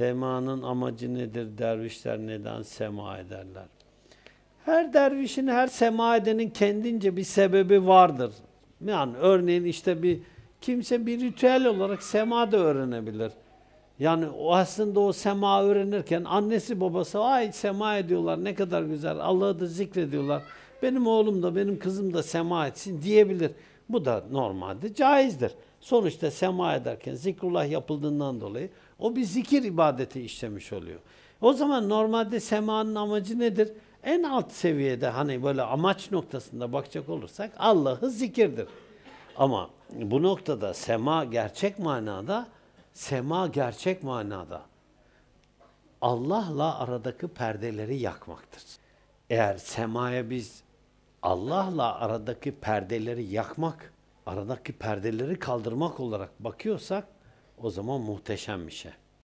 Semanın amacı nedir? Dervişler neden sema ederler? Her dervişin, her sema edenin kendince bir sebebi vardır. Yani örneğin işte bir kimse bir ritüel olarak sema da öğrenebilir. Yani o aslında o sema öğrenirken annesi babası ay sema ediyorlar ne kadar güzel Allah'ı da zikrediyorlar. Benim oğlum da benim kızım da sema etsin diyebilir. Bu da normalde caizdir. Sonuçta sema ederken zikrullah yapıldığından dolayı o bir zikir ibadeti işlemiş oluyor. O zaman normalde semanın amacı nedir? En alt seviyede hani böyle amaç noktasında bakacak olursak Allah'ı zikirdir. Ama bu noktada sema gerçek manada, sema gerçek manada Allah'la aradaki perdeleri yakmaktır. Eğer semaya biz Allah'la aradaki perdeleri yakmak, aradaki perdeleri kaldırmak olarak bakıyorsak o zaman muhteşem bir şey.